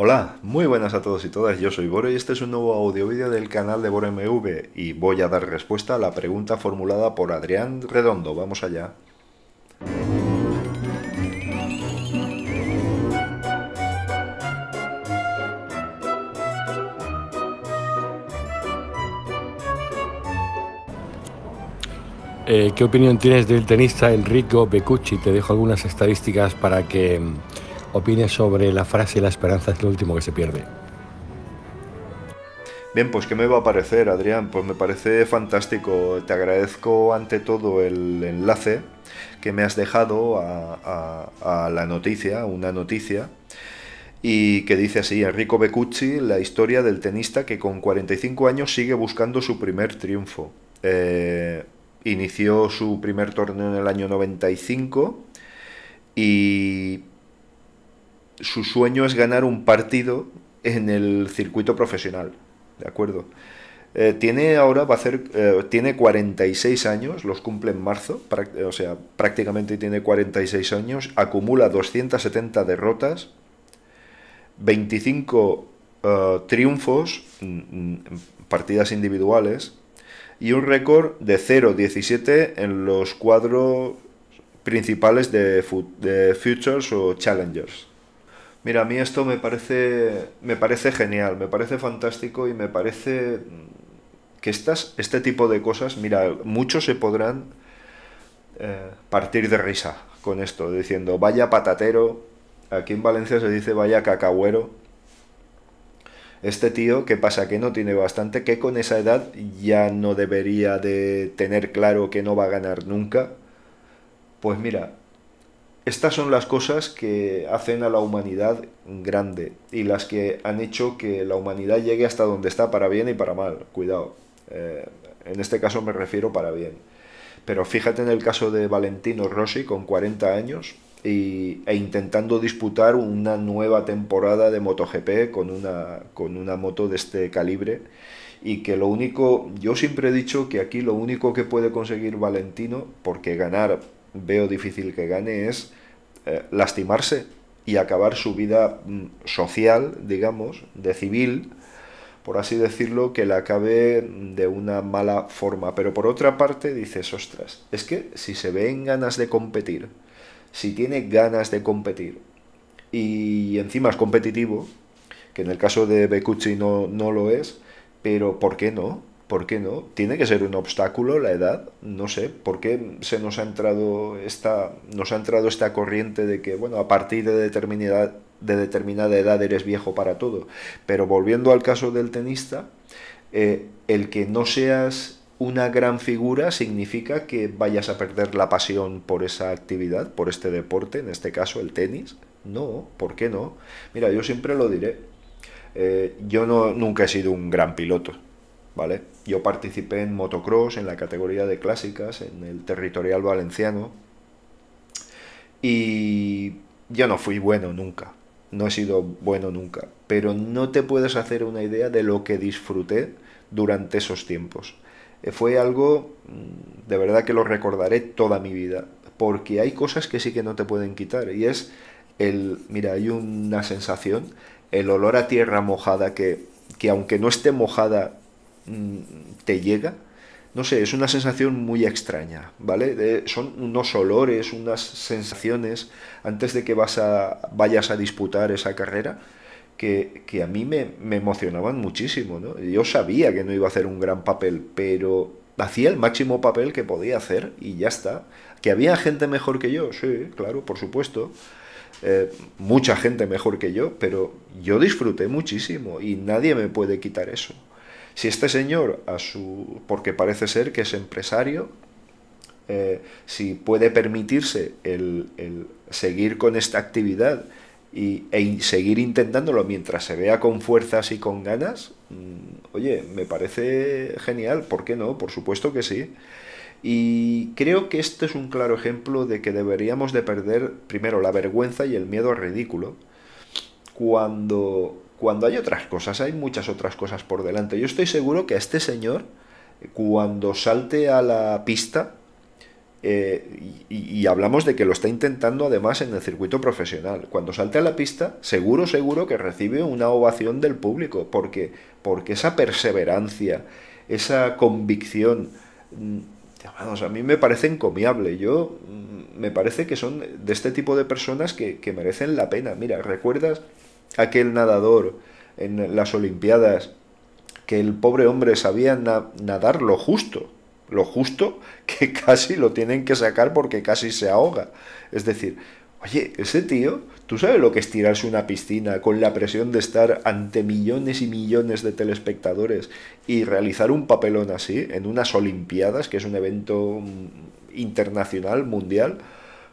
Hola, muy buenas a todos y todas, yo soy Boro y este es un nuevo audio vídeo del canal de MV y voy a dar respuesta a la pregunta formulada por Adrián Redondo, vamos allá. Eh, ¿Qué opinión tienes del tenista Enrico Becucci? Te dejo algunas estadísticas para que mm, opine sobre la frase la esperanza es lo último que se pierde. Bien, pues ¿qué me va a parecer, Adrián? Pues me parece fantástico. Te agradezco ante todo el enlace que me has dejado a, la noticia, una noticia, y que dice así, Enrico Becucci, la historia del tenista que con 45 años sigue buscando su primer triunfo. Eh, inició su primer torneo en el año 95 y su sueño es ganar un partido en el circuito profesional, ¿de acuerdo? Eh, tiene ahora, va a hacer, eh, tiene 46 años, los cumple en marzo, o sea, prácticamente tiene 46 años, acumula 270 derrotas, 25 eh, triunfos, mm, mm, partidas individuales, y un récord de 0-17 en los cuadros principales de, de Futures o Challengers. Mira, a mí esto me parece, me parece genial, me parece fantástico y me parece que estas, este tipo de cosas, mira, muchos se podrán eh, partir de risa con esto, diciendo, vaya patatero, aquí en Valencia se dice vaya cacahuero. Este tío, ¿qué pasa? Que no tiene bastante, que con esa edad ya no debería de tener claro que no va a ganar nunca. Pues mira, estas son las cosas que hacen a la humanidad grande y las que han hecho que la humanidad llegue hasta donde está para bien y para mal. Cuidado. Eh, en este caso me refiero para bien. Pero fíjate en el caso de Valentino Rossi con 40 años e intentando disputar una nueva temporada de MotoGP con una, con una moto de este calibre y que lo único, yo siempre he dicho que aquí lo único que puede conseguir Valentino, porque ganar veo difícil que gane, es eh, lastimarse y acabar su vida mm, social, digamos, de civil, por así decirlo, que la acabe mm, de una mala forma. Pero por otra parte dices, ostras, es que si se ven ganas de competir, si tiene ganas de competir y encima es competitivo, que en el caso de Becucci no, no lo es, pero ¿por qué no? ¿por qué no? Tiene que ser un obstáculo la edad, no sé, ¿por qué se nos ha entrado esta, nos ha entrado esta corriente de que, bueno, a partir de determinada, de determinada edad eres viejo para todo? Pero volviendo al caso del tenista, eh, el que no seas una gran figura significa que vayas a perder la pasión por esa actividad, por este deporte, en este caso el tenis. No, ¿por qué no? Mira, yo siempre lo diré. Eh, yo no, nunca he sido un gran piloto, yo participé en motocross, en la categoría de clásicas, en el territorial valenciano, y yo no fui bueno nunca, no he sido bueno nunca, pero no te puedes hacer una idea de lo que disfruté durante esos tiempos. Eh, fue algo, mm, de verdad que lo recordaré toda mi vida, porque hay cosas que sí que no te pueden quitar, y es el, mira, hay una sensación, el olor a tierra mojada que, que aunque no esté mojada, Mm, te llega. No sé, es una sensación muy extraña, ¿vale? son unos olores, unas sensaciones antes de que vas a, vayas a disputar esa carrera que, a mí me, emocionaban muchísimo, ¿no? Yo sabía que no iba a hacer un gran papel, pero hacía el máximo papel que podía hacer y ya está. ¿Que había gente mejor que yo? Sí, claro, por supuesto. Eh, mucha gente mejor que yo, pero yo disfruté muchísimo y nadie me puede quitar eso. Si este señor, a su, porque parece ser que es empresario, eh, si puede permitirse el, seguir con esta actividad y, e seguir intentándolo mientras se vea con fuerzas y con ganas, mm, oye, me parece genial, ¿por qué no? Por supuesto que sí. Y creo que este es un claro ejemplo de que deberíamos de perder primero la vergüenza y el miedo al ridículo cuando cuando hay otras cosas, hay muchas otras cosas por delante. Yo estoy seguro que a este señor, cuando salte a la pista, eh, y, hablamos de que lo está intentando además en el circuito profesional. Cuando salte a la pista, seguro, seguro que recibe una ovación del público, porque, porque esa perseverancia, esa convicción, mm, llamados, a mí me parece encomiable. Yo mm, me parece que son de este tipo de personas que, que merecen la pena. Mira, recuerdas aquel nadador en las Olimpiadas, que el pobre hombre sabía nadar lo justo, lo justo que casi lo tienen que sacar porque casi se ahoga. Es decir, oye, ese tío, ¿tú sabes lo que es tirarse una piscina con la presión de estar ante millones y millones de telespectadores y realizar un papelón así en unas Olimpiadas, que es un evento mm, internacional, mundial?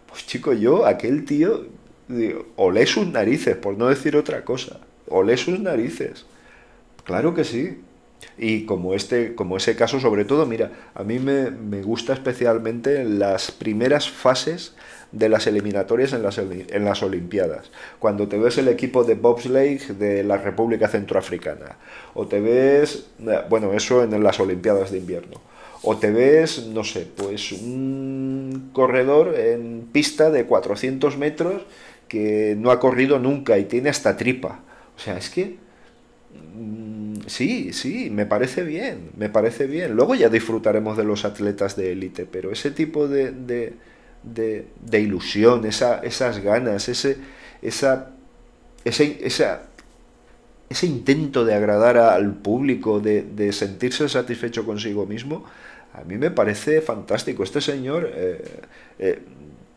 Pues chico, yo, aquel tío, o olé sus narices, por no decir otra cosa. Ole sus narices. Claro que sí. Y como, este, como ese caso, sobre todo, mira, a mí me, me gusta especialmente las primeras fases de las eliminatorias en las, en las Olimpiadas. Cuando te ves el equipo de bobsleigh de la República Centroafricana. O te ves, eh, bueno, eso en las Olimpiadas de invierno. O te ves, no sé, pues un corredor en pista de 400 metros que no ha corrido nunca y tiene hasta tripa. O sea, es que mm, sí, sí, me parece bien, me parece bien. Luego ya disfrutaremos de los atletas de élite, pero ese tipo de, de, de, ilusión, esas ganas, ese, esa, ese, ese intento de agradar al público, de, sentirse satisfecho consigo mismo, a mí me parece fantástico. Este señor... Eh, eh,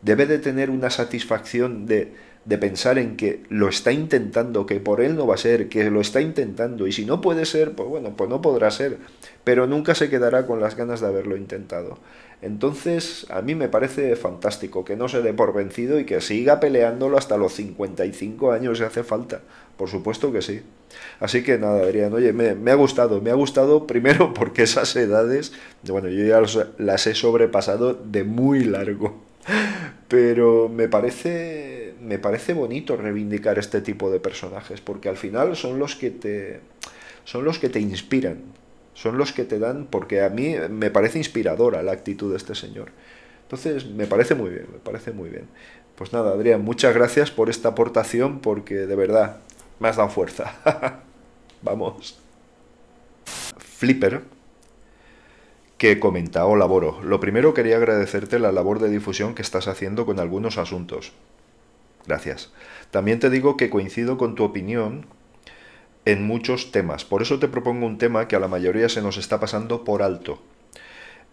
debe de tener una satisfacción de, de pensar en que lo está intentando, que por él no va a ser, que lo está intentando y si no puede ser, pues bueno, pues no podrá ser, pero nunca se quedará con las ganas de haberlo intentado. Entonces, a mí me parece fantástico que no se dé por vencido y que siga peleándolo hasta los 55 años si hace falta. Por supuesto que sí. Así que nada, Adrián, oye, me ha gustado, me ha gustado primero porque esas edades, bueno, yo ya las he sobrepasado de muy largo. Pero me parece, me parece bonito reivindicar este tipo de personajes, porque al final son los que te, son los que te inspiran, son los que te dan, porque a mí me parece inspiradora la actitud de este señor. Entonces, me parece muy bien, me parece muy bien. Pues nada, Adrián, muchas gracias por esta aportación, porque de verdad, me has dado fuerza. Vamos. Flipper que comenta. o laboro. Lo primero quería agradecerte la labor de difusión que estás haciendo con algunos asuntos. Gracias. También te digo que coincido con tu opinión en muchos temas. Por eso te propongo un tema que a la mayoría se nos está pasando por alto.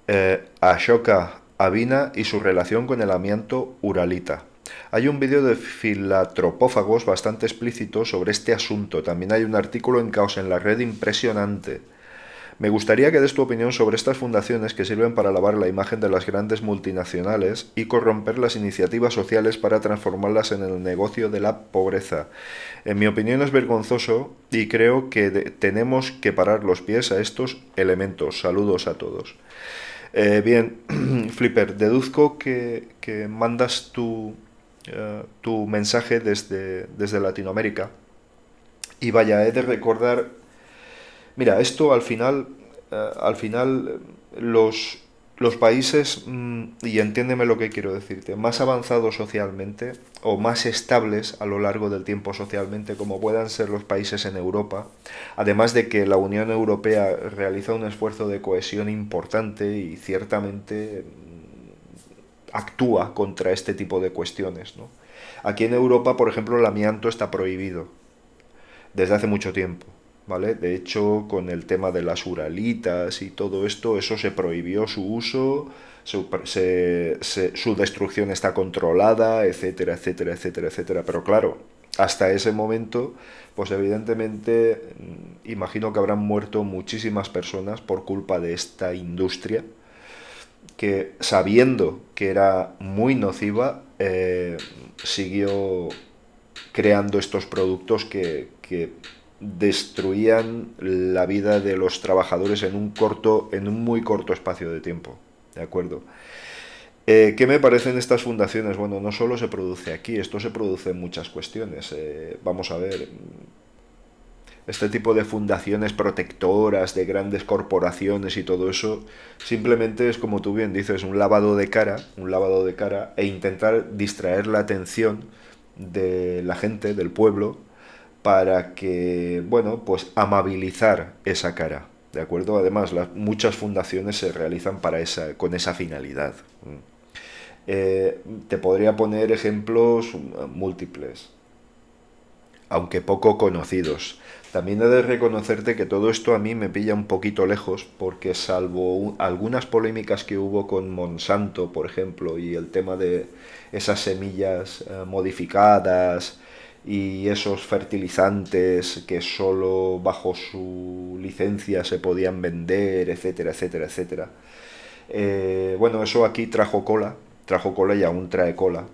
Eh, Ashoka Avina y su relación con el amianto uralita. Hay un vídeo de filatropófagos bastante explícito sobre este asunto. También hay un artículo en Caos en la Red impresionante. Me gustaría que des tu opinión sobre estas fundaciones que sirven para lavar la imagen de las grandes multinacionales y corromper las iniciativas sociales para transformarlas en el negocio de la pobreza. En mi opinión es vergonzoso y creo que tenemos que parar los pies a estos elementos. Saludos a todos. Eh, bien, Flipper, deduzco que, mandas tu, eh, tu mensaje desde, desde Latinoamérica. Y vaya, he de recordar Mira, esto al final, eh, al final los, países, mm, y entiéndeme lo que quiero decirte, más avanzados socialmente o más estables a lo largo del tiempo socialmente, como puedan ser los países en Europa, además de que la Unión Europea realiza un esfuerzo de cohesión importante y ciertamente mm, actúa contra este tipo de cuestiones. Aquí en Europa, por ejemplo, el amianto está prohibido desde hace mucho tiempo ¿vale? De hecho, con el tema de las uralitas y todo esto, eso se prohibió su uso, su, destrucción está controlada, etcétera, etcétera, etcétera, etcétera. Pero claro, hasta ese momento, pues evidentemente, mm, imagino que habrán muerto muchísimas personas por culpa de esta industria que sabiendo que era muy nociva, eh, siguió creando estos productos que, que destruían la vida de los trabajadores en un corto, en un muy corto espacio de tiempo. ¿De acuerdo? Eh, ¿Qué me parecen estas fundaciones? Bueno, no solo se produce aquí, esto se produce en muchas cuestiones. Eh, vamos a ver, este tipo de fundaciones protectoras de grandes corporaciones y todo eso, simplemente es como tú bien dices, un lavado de cara, un lavado de cara e intentar distraer la atención de la gente, del pueblo, para que, bueno, pues amabilizar esa cara. ¿De acuerdo? Además, las, muchas fundaciones se realizan para esa, con esa finalidad. Mm. Eh, te podría poner ejemplos mm, múltiples, aunque poco conocidos. También he de reconocerte que todo esto a mí me pilla un poquito lejos, porque salvo algunas polémicas que hubo con Monsanto, por ejemplo, y el tema de esas semillas eh, modificadas, y esos fertilizantes que solo bajo su licencia se podían vender, etcétera, etcétera, etcétera. Eh, bueno, eso aquí trajo cola, trajo cola y aún trae cola.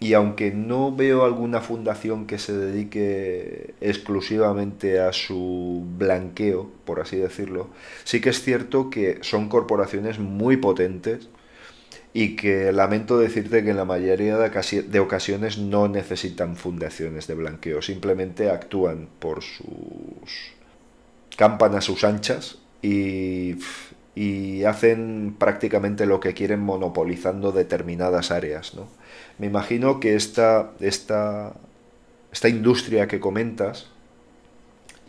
Y aunque no veo alguna fundación que se dedique exclusivamente a su blanqueo, por así decirlo, sí que es cierto que son corporaciones muy potentes y que lamento decirte que en la mayoría de, ocasiones no necesitan fundaciones de blanqueo, simplemente actúan por sus campanas, sus anchas y, hacen prácticamente lo que quieren monopolizando determinadas áreas. ¿no? Me imagino que esta, esta, esta industria que comentas,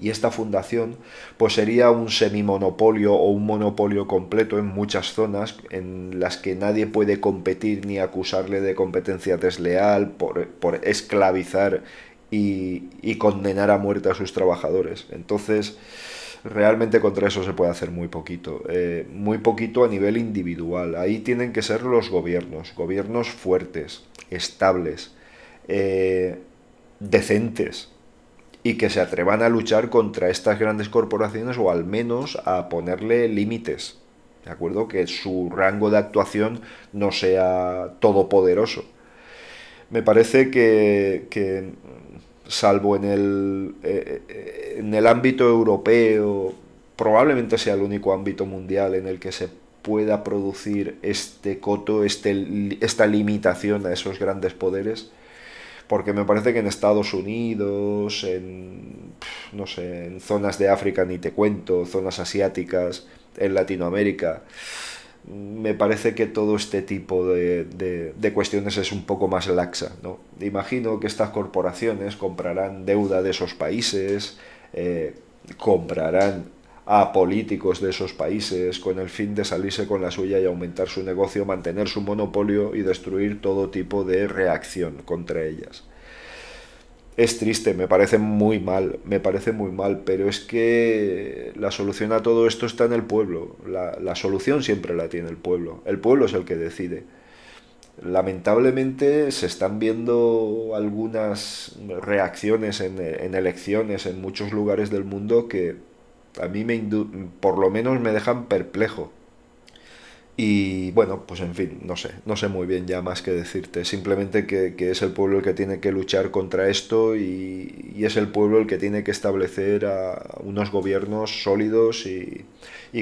y esta fundación pues, sería un semimonopolio o un monopolio completo en muchas zonas en las que nadie puede competir ni acusarle de competencia desleal por, esclavizar y, condenar a muerte a sus trabajadores. Entonces, realmente contra eso se puede hacer muy poquito, eh, muy poquito a nivel individual. Ahí tienen que ser los gobiernos, gobiernos fuertes, estables, eh, decentes y que se atrevan a luchar contra estas grandes corporaciones o al menos a ponerle límites. ¿De acuerdo? Que su rango de actuación no sea todopoderoso. Me parece que, salvo en el, eh, eh, en el ámbito europeo, probablemente sea el único ámbito mundial en el que se pueda producir este coto, este, esta limitación a esos grandes poderes porque me parece que en Estados Unidos, en, no sé, en zonas de África ni te cuento, zonas asiáticas, en Latinoamérica, me parece que todo este tipo de, cuestiones es un poco más laxa. Imagino que estas corporaciones comprarán deuda de esos países, eh, comprarán a políticos de esos países con el fin de salirse con la suya y aumentar su negocio, mantener su monopolio y destruir todo tipo de reacción contra ellas. Es triste, me parece muy mal, me parece muy mal, pero es que la solución a todo esto está en el pueblo. La, solución siempre la tiene el pueblo. El pueblo es el que decide lamentablemente se están viendo algunas reacciones en, elecciones en muchos lugares del mundo que a mí me por lo menos me dejan perplejo. Y bueno, pues en fin, no sé, no sé muy bien ya más que decirte. Simplemente que, es el pueblo el que tiene que luchar contra esto y, es el pueblo el que tiene que establecer unos gobiernos sólidos y,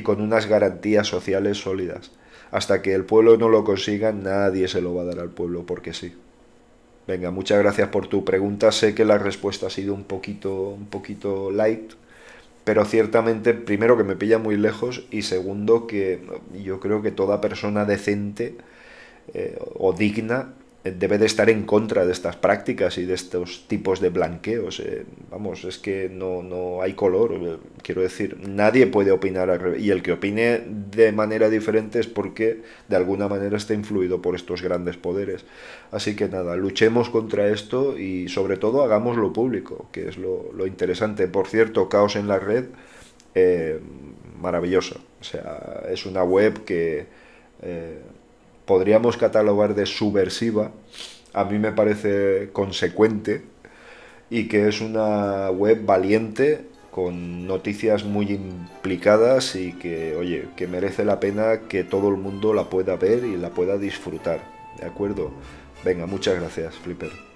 con unas garantías sociales sólidas. Hasta que el pueblo no lo consiga, nadie se lo va a dar al pueblo porque sí. Venga, muchas gracias por tu pregunta. Sé que la respuesta ha sido un poquito, un poquito light, pero ciertamente, primero, que me pilla muy lejos y segundo, que yo creo que toda persona decente eh, o digna eh, debe de estar en contra de estas prácticas y de estos tipos de blanqueos. Eh, vamos, es que no, hay color, eh, quiero decir, nadie puede opinar al revés. Y el que opine de manera diferente es porque de alguna manera está influido por estos grandes poderes. Así que nada, luchemos contra esto y sobre todo hagámoslo público, que es lo, interesante. Por cierto, Caos en la Red, eh, maravillosa. O sea, es una web que podríamos catalogar de subversiva, a mí me parece consecuente y que es una web valiente con noticias muy implicadas y que, oye, que merece la pena que todo el mundo la pueda ver y la pueda disfrutar. ¿De acuerdo? Venga, muchas gracias, Flipper.